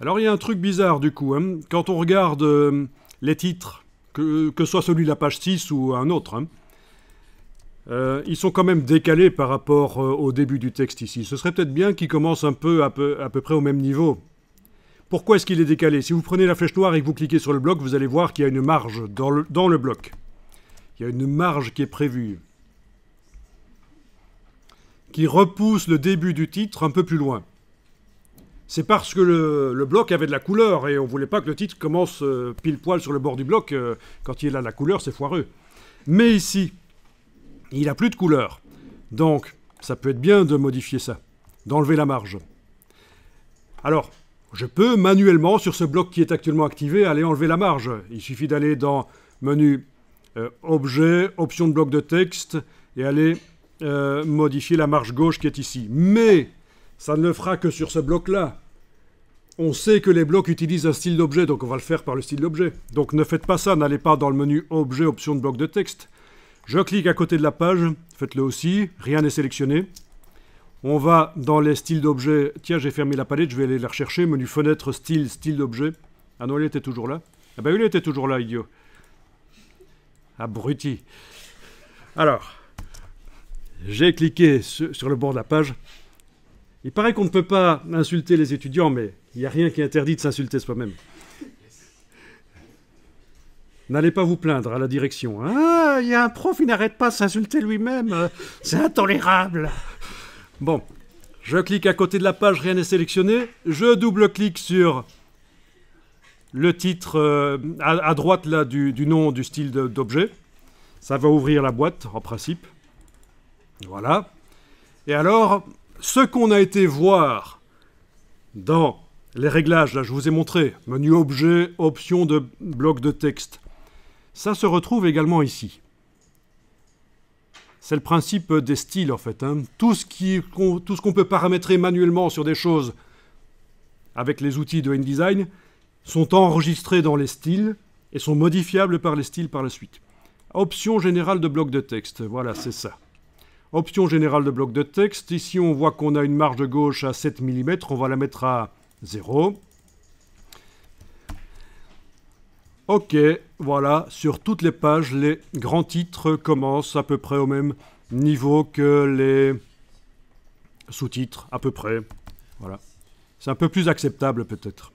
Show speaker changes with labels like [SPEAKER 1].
[SPEAKER 1] Alors il y a un truc bizarre du coup. Hein. Quand on regarde euh, les titres, que, que soit celui de la page 6 ou un autre, hein, euh, ils sont quand même décalés par rapport euh, au début du texte ici. Ce serait peut-être bien qu'ils commencent un peu à, peu à peu près au même niveau. Pourquoi est-ce qu'il est décalé Si vous prenez la flèche noire et que vous cliquez sur le bloc, vous allez voir qu'il y a une marge dans dans le bloc. Il y a une marge qui est prévue. Qui repousse le début du titre un peu plus loin c'est parce que le, bloc avait de la couleur et on voulait pas que le titre commence euh, pile poil sur le bord du bloc. Euh, quand il a la couleur, c'est foireux. Mais ici, il a plus de couleur. Donc, ça peut être bien de modifier ça, d'enlever la marge. Alors, je peux manuellement, sur ce bloc qui est actuellement activé, aller enlever la marge. Il suffit d'aller dans menu euh, objet, option de bloc de texte, et aller modifier la marge gauche qui est ici. Mais ça ne le fera que sur ce bloc-là on sait que les blocs utilisent un style d'objet, donc on va le faire par le style d'objet. Donc ne faites pas ça, n'allez pas dans le menu Objet, Option de bloc de texte. Je clique à côté de la page, faites-le aussi, rien n'est sélectionné. On va dans les styles d'objets, tiens j'ai fermé la palette, je vais aller la rechercher, menu fenêtre, style, style d'objet. Ah non, il était toujours là. Ah ben il était toujours là, idiot. Abruti. Alors, j'ai cliqué sur le bord de la page, il paraît qu'on ne peut pas insulter les étudiants, mais il n'y a rien qui interdit de s'insulter soi-même. N'allez pas vous plaindre à la direction. Hein. Ah, il y a un prof, il n'arrête pas de s'insulter lui-même. C'est intolérable. Bon, je clique à côté de la page, rien n'est sélectionné. Je double-clique sur le titre euh, à, droite là du nom, du style d'objet. Ça va ouvrir la boîte, en principe. Voilà. Et alors, ce qu'on a été voir dans les réglages, là je vous ai montré, menu objet, option de bloc de texte, ça se retrouve également ici. C'est le principe des styles en fait. Hein. Tout ce qu'on peut paramétrer manuellement sur des choses avec les outils de InDesign sont enregistrés dans les styles et sont modifiables par les styles par la suite. Option générale de bloc de texte, voilà c'est ça. Option générale de bloc de texte. Ici, on voit qu'on a une marge de gauche à 7 mm. On va la mettre à 0. Ok, voilà, sur toutes les pages, les grands titres commencent à peu près au même niveau que les sous-titres, à peu près. Voilà. C'est un peu plus acceptable peut-être.